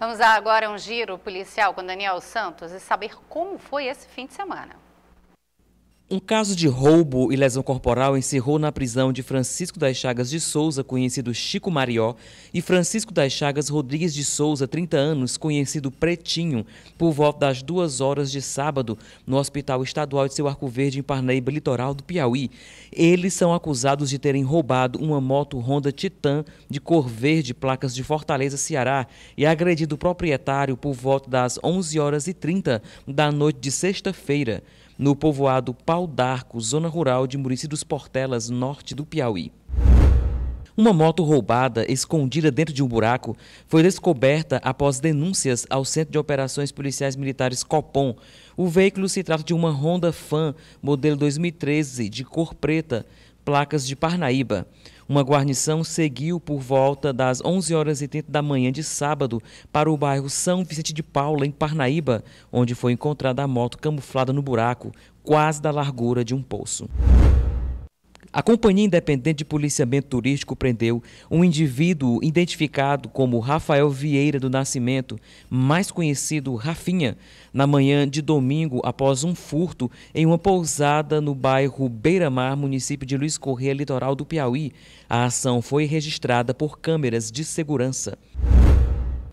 Vamos agora a um giro policial com Daniel Santos e saber como foi esse fim de semana. Um caso de roubo e lesão corporal encerrou na prisão de Francisco das Chagas de Souza, conhecido Chico Marió, e Francisco das Chagas Rodrigues de Souza, 30 anos, conhecido Pretinho, por volta das duas horas de sábado, no Hospital Estadual de Seu Arco Verde, em Parnaíba, litoral do Piauí. Eles são acusados de terem roubado uma moto Honda Titan de cor verde, placas de Fortaleza, Ceará, e agredido o proprietário por volta das 11 horas e 30 da noite de sexta-feira no povoado Pau d'Arco, zona rural de Murici dos Portelas, norte do Piauí. Uma moto roubada, escondida dentro de um buraco, foi descoberta após denúncias ao Centro de Operações Policiais Militares Copom. O veículo se trata de uma Honda Fan, modelo 2013, de cor preta, placas de Parnaíba. Uma guarnição seguiu por volta das 11 horas e 30 da manhã de sábado para o bairro São Vicente de Paula, em Parnaíba, onde foi encontrada a moto camuflada no buraco, quase da largura de um poço. A Companhia Independente de Policiamento Turístico prendeu um indivíduo identificado como Rafael Vieira do Nascimento, mais conhecido Rafinha, na manhã de domingo após um furto em uma pousada no bairro Beira-Mar, município de Luiz Correia, litoral do Piauí. A ação foi registrada por câmeras de segurança.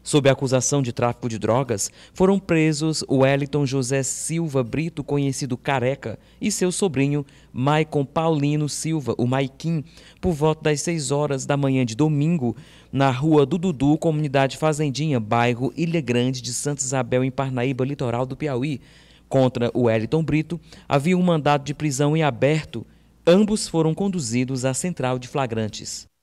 Sob acusação de tráfico de drogas, foram presos Wellington José Silva Brito, conhecido Careca, e seu sobrinho Maicon Paulino Silva, o Maiquim, por volta das 6 horas da manhã de domingo, na rua do Dudu, comunidade Fazendinha, bairro Ilha Grande de Santa Isabel, em Parnaíba, litoral do Piauí. Contra o Wellington Brito, havia um mandado de prisão em aberto. Ambos foram conduzidos à central de flagrantes.